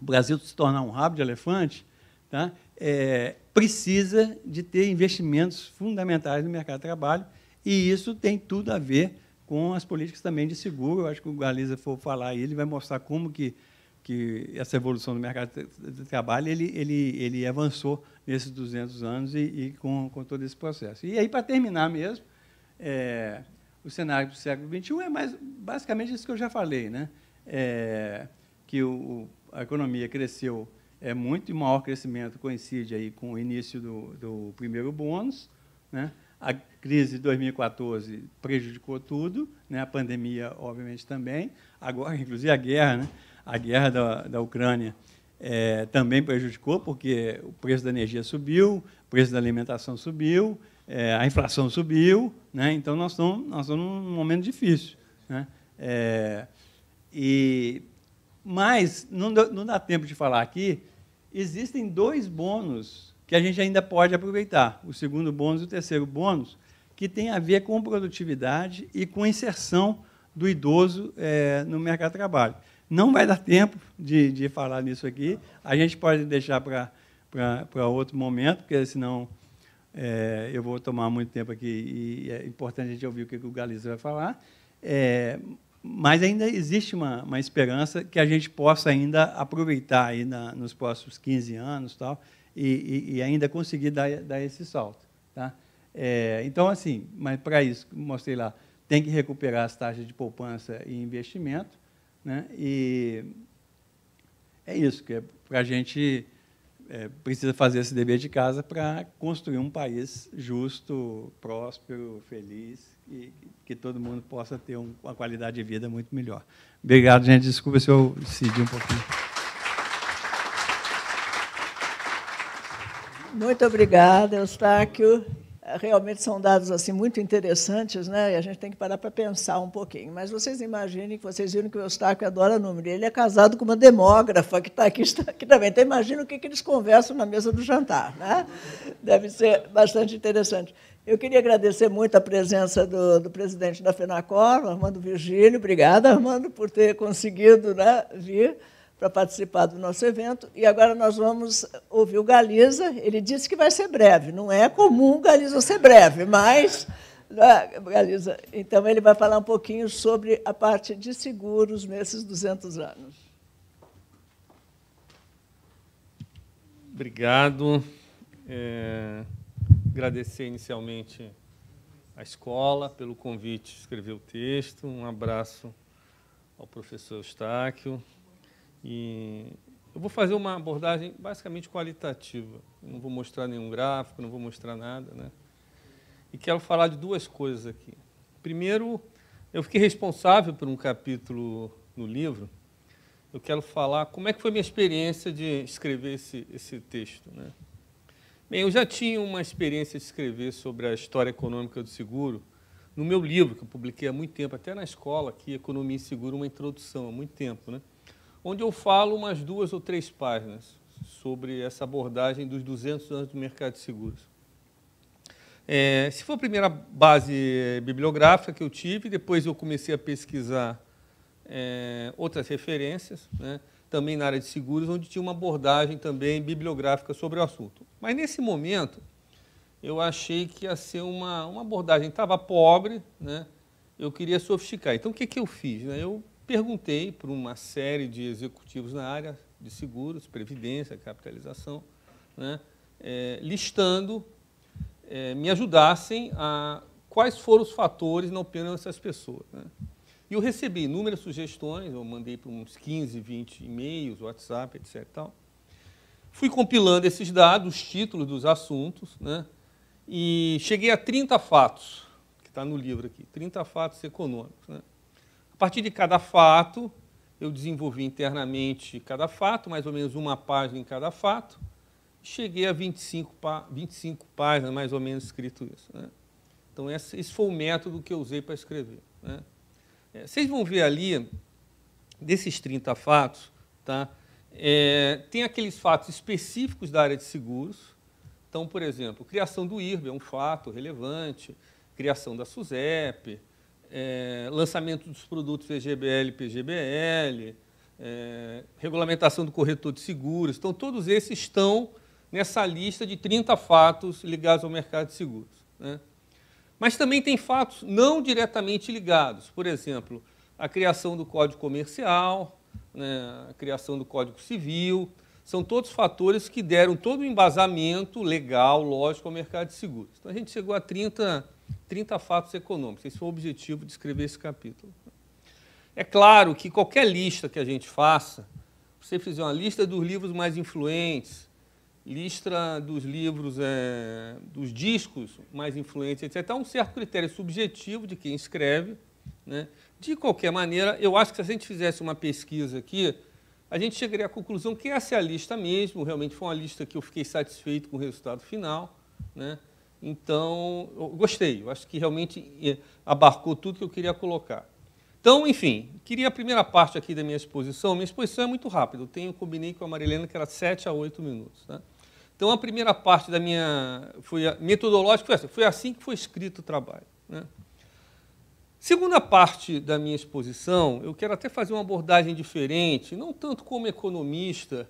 o Brasil se tornar um rabo de elefante, tá? É, precisa de ter investimentos fundamentais no mercado de trabalho, e isso tem tudo a ver com as políticas também de seguro. Eu acho que o Galiza for falar aí, ele vai mostrar como que, que essa evolução do mercado de trabalho ele, ele, ele avançou nesses 200 anos e, e com, com todo esse processo. E aí, para terminar mesmo, é, o cenário do século XXI é mais, basicamente isso que eu já falei, né? É, que o, a economia cresceu é muito e maior crescimento coincide aí com o início do, do primeiro bônus, né? A crise de 2014 prejudicou tudo, né? A pandemia, obviamente, também. Agora, inclusive a guerra, né? A guerra da, da Ucrânia é, também prejudicou porque o preço da energia subiu, o preço da alimentação subiu, é, a inflação subiu, né? então nós estamos, nós estamos num momento difícil. Né? É, e, mas não, dá, não dá tempo de falar aqui, existem dois bônus que a gente ainda pode aproveitar, o segundo bônus e o terceiro bônus, que tem a ver com produtividade e com inserção do idoso é, no mercado de trabalho. Não vai dar tempo de, de falar nisso aqui, a gente pode deixar para outro momento, porque senão é, eu vou tomar muito tempo aqui e é importante a gente ouvir o que o Galiza vai falar. É, mas ainda existe uma, uma, esperança que a gente possa ainda aproveitar aí na, nos próximos 15 anos tal, e, e, e ainda conseguir dar, dar, esse salto. Tá? É, então, assim, mas para isso, mostrei lá, tem que recuperar as taxas de poupança e investimento. Né? E é isso, que é para a gente é, precisa fazer esse dever de casa para construir um país justo, próspero, feliz e que todo mundo possa ter um, uma qualidade de vida muito melhor. Obrigado, gente. Desculpa se eu cedi um pouquinho. Muito obrigada, Eustáquio. Eh, realmente são dados assim muito interessantes, né? E a gente tem que parar para pensar um pouquinho. Mas vocês imaginem que vocês viram que o Eustáquio adora número. Ele é casado com uma demógrafa que está aqui, está aqui também. Então imagina o que, que eles conversam na mesa do jantar, né? Deve ser bastante interessante. Eu queria agradecer muito a presença do, do presidente da Fenacor, Armando Virgílio. Obrigada, Armando, por ter conseguido né, vir para participar do nosso evento. E agora nós vamos ouvir o Galiza. Ele disse que vai ser breve. Não é comum o Galiza ser breve, mas. Né, Galiza, então ele vai falar um pouquinho sobre a parte de seguros nesses 200 anos. Obrigado. É, agradecer inicialmente à escola pelo convite, escrever o texto. Um abraço ao professor Eustáquio, e eu vou fazer uma abordagem basicamente qualitativa. não vou mostrar nenhum gráfico, não vou mostrar nada, né? E quero falar de duas coisas aqui. Primeiro, eu fiquei responsável por um capítulo no livro. Eu quero falar como é que foi minha experiência de escrever esse, esse texto, né? Bem, eu já tinha uma experiência de escrever sobre a história econômica do seguro no meu livro, que eu publiquei há muito tempo, até na escola aqui, Economia e Seguro, uma introdução, há muito tempo, né? onde eu falo umas duas ou três páginas sobre essa abordagem dos 200 anos do mercado de seguros. É, se for a primeira base eh, bibliográfica que eu tive, depois eu comecei a pesquisar é, outras referências, né, também na área de seguros, onde tinha uma abordagem também bibliográfica sobre o assunto. Mas nesse momento, eu achei que ia ser uma, uma abordagem, estava pobre, né, eu queria sofisticar. Então, o que, que eu fiz? Né? Eu Perguntei para uma série de executivos na área de seguros, previdência, capitalização, né, é, listando, é, me ajudassem a quais foram os fatores na opinião dessas pessoas. Né? E eu recebi inúmeras sugestões, eu mandei para uns 15, 20 e-mails, WhatsApp, etc. Tal. Fui compilando esses dados, os títulos dos assuntos, né? e cheguei a 30 fatos, que está no livro aqui, 30 fatos econômicos. Né? partir de cada fato, eu desenvolvi internamente cada fato, mais ou menos uma página em cada fato, cheguei a 25, pá 25 páginas, mais ou menos, escrito isso. Né? Então, esse foi o método que eu usei para escrever. Né? É, vocês vão ver ali, desses 30 fatos, tá? É, tem aqueles fatos específicos da área de seguros. Então, por exemplo, criação do IRB é um fato relevante, criação da SUSEP, é, lançamento dos produtos VGBL, PGBL, é, regulamentação do corretor de seguros. Então, todos esses estão nessa lista de 30 fatos ligados ao mercado de seguros. Né? Mas também tem fatos não diretamente ligados, por exemplo, a criação do Código Comercial, né, a criação do Código Civil, são todos fatores que deram todo o embasamento legal, lógico, ao mercado de seguros. Então, a gente chegou a 30 30 fatos econômicos. Esse foi o objetivo de escrever esse capítulo. É claro que qualquer lista que a gente faça, você fizer uma lista dos livros mais influentes, lista dos livros, é, dos discos mais influentes, etc., há um certo critério subjetivo de quem escreve. Né? De qualquer maneira, eu acho que se a gente fizesse uma pesquisa aqui, a gente chegaria à conclusão que essa é a lista mesmo, realmente foi uma lista que eu fiquei satisfeito com o resultado final. Né? Então, gostei. Eu acho que realmente eh, abarcou tudo que eu queria colocar. Então, enfim, queria a primeira parte aqui da minha exposição. Minha exposição é muito rápida. Eu tenho, combinei com a Marilena que era 7 a 8 minutos. Né? Então, a primeira parte da minha foi a, metodológica foi, assim, foi assim que foi escrito o trabalho. Né? Segunda parte da minha exposição, eu quero até fazer uma abordagem diferente, não tanto como economista,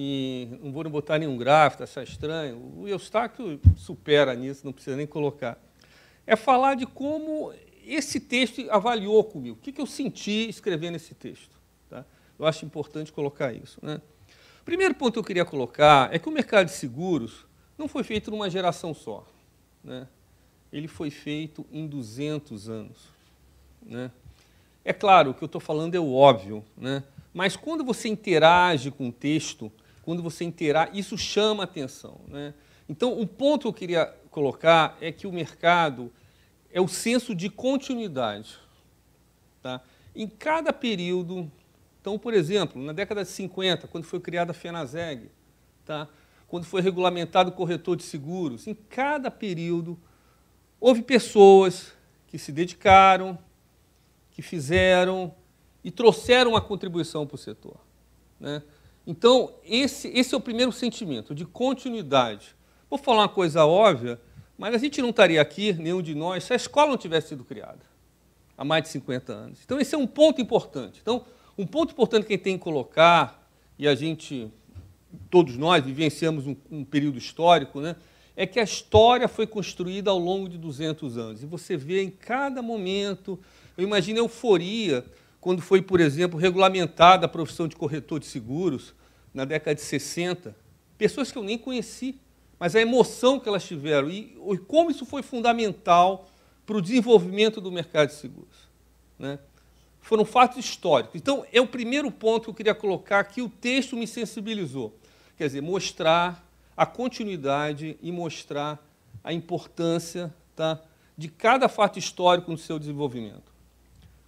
e não vou botar nenhum gráfico, está estranho. O Eustáquio supera nisso, não precisa nem colocar. É falar de como esse texto avaliou comigo, o que, que eu senti escrevendo esse texto. Tá? Eu acho importante colocar isso. Né? Primeiro ponto que eu queria colocar é que o mercado de seguros não foi feito numa geração só. Né? Ele foi feito em 200 anos. Né? É claro, o que eu estou falando é o óbvio, né? mas quando você interage com o texto, quando você inteirar, isso chama atenção. Né? Então, o ponto que eu queria colocar é que o mercado é o senso de continuidade. Tá? Em cada período, então, por exemplo, na década de 50, quando foi criada a FENASEG, tá? quando foi regulamentado o corretor de seguros, em cada período houve pessoas que se dedicaram, que fizeram e trouxeram uma contribuição para o setor. Né? Então, esse, esse é o primeiro sentimento, de continuidade. Vou falar uma coisa óbvia, mas a gente não estaria aqui, nenhum de nós, se a escola não tivesse sido criada há mais de 50 anos. Então, esse é um ponto importante. Então, um ponto importante que a gente tem que colocar, e a gente, todos nós, vivenciamos um, um período histórico, né? é que a história foi construída ao longo de 200 anos. E você vê em cada momento, eu imagino a euforia quando foi, por exemplo, regulamentada a profissão de corretor de seguros, na década de 60, pessoas que eu nem conheci, mas a emoção que elas tiveram e, e como isso foi fundamental para o desenvolvimento do mercado de seguros. Né? Foram fatos históricos. Então, é o primeiro ponto que eu queria colocar que o texto me sensibilizou. Quer dizer, mostrar a continuidade e mostrar a importância tá, de cada fato histórico no seu desenvolvimento.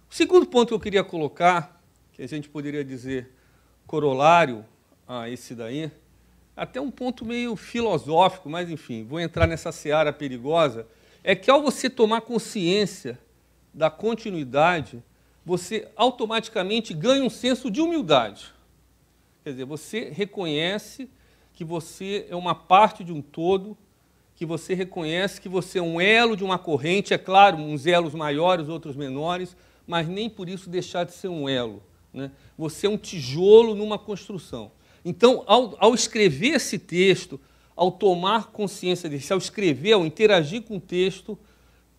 O segundo ponto que eu queria colocar, que a gente poderia dizer corolário a esse daí, até um ponto meio filosófico, mas enfim, vou entrar nessa seara perigosa, é que ao você tomar consciência da continuidade, você automaticamente ganha um senso de humildade. Quer dizer, você reconhece que você é uma parte de um todo, que você reconhece que você é um elo de uma corrente, é claro, uns elos maiores, outros menores, mas nem por isso deixar de ser um elo. Né? Você é um tijolo numa construção. Então, ao, ao escrever esse texto, ao tomar consciência desse, ao escrever, ao interagir com o texto,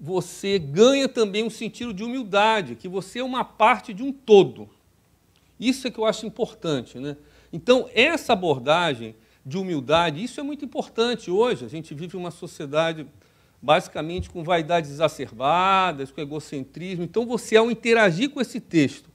você ganha também um sentido de humildade, que você é uma parte de um todo. Isso é que eu acho importante. Né? Então, essa abordagem de humildade, isso é muito importante hoje. A gente vive uma sociedade basicamente com vaidades exacerbadas, com egocentrismo. Então, você, ao interagir com esse texto,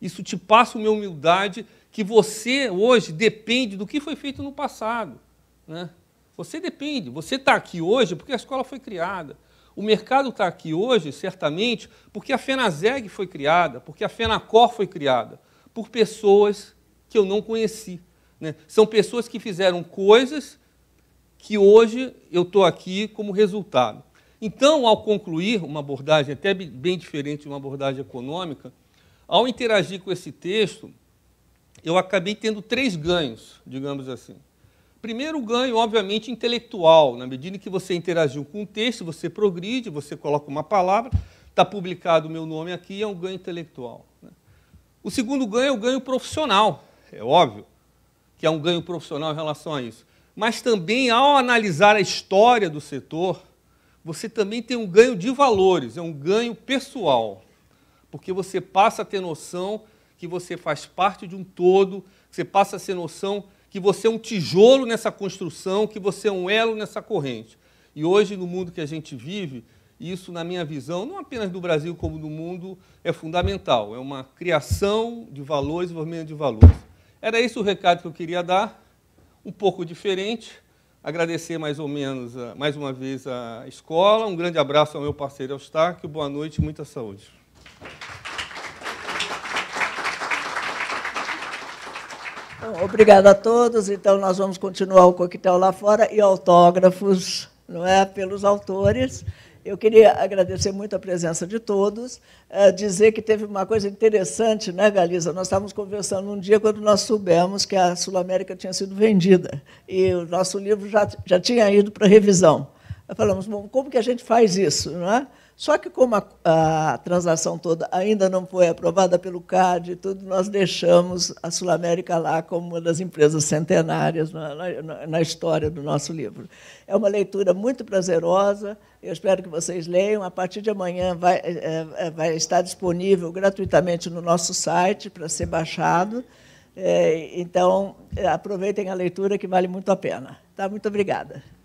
isso te passa uma humildade que você hoje depende do que foi feito no passado. Né? Você depende, você está aqui hoje porque a escola foi criada. O mercado está aqui hoje, certamente, porque a FENASEG foi criada, porque a FENACOR foi criada, por pessoas que eu não conheci. Né? São pessoas que fizeram coisas que hoje eu estou aqui como resultado. Então, ao concluir uma abordagem até bem diferente de uma abordagem econômica, ao interagir com esse texto, eu acabei tendo três ganhos, digamos assim. Primeiro ganho, obviamente, intelectual. Na medida em que você interagiu com o texto, você progride, você coloca uma palavra, está publicado o meu nome aqui, é um ganho intelectual. Né? O segundo ganho é o ganho profissional, é óbvio que é um ganho profissional em relação a isso. Mas também, ao analisar a história do setor, você também tem um ganho de valores, é um ganho pessoal, porque você passa a ter noção que você faz parte de um todo, você passa a ser noção que você é um tijolo nessa construção, que você é um elo nessa corrente. E hoje, no mundo que a gente vive, isso, na minha visão, não apenas do Brasil como do mundo, é fundamental. É uma criação de valores, desenvolvimento de valores. Era esse o recado que eu queria dar, um pouco diferente. Agradecer mais ou menos, ah, mais uma vez, a escola. Um grande abraço ao meu parceiro Eustáquio. Boa noite e muita saúde. Bom, obrigada a todos. Então, nós vamos continuar o coquetel lá fora e autógrafos não é, pelos autores. Eu queria agradecer muito a presença de todos, é, dizer que teve uma coisa interessante, né, Galiza? Nós estávamos conversando um dia quando nós soubemos que a Sul América tinha sido vendida e o nosso livro já, já tinha ido para revisão. Nós falamos, bom, como que a gente faz isso? Não é? Só que como a, a, transação toda ainda não foi aprovada pelo CAD e tudo, nós deixamos a Sul América lá como uma das empresas centenárias na, na, na, história do nosso livro. É uma leitura muito prazerosa, eu espero que vocês leiam. A partir de amanhã vai, é, é vai estar disponível gratuitamente no nosso site para ser baixado. É, então, é, aproveitem a leitura que vale muito a pena. Tá? Muito obrigada.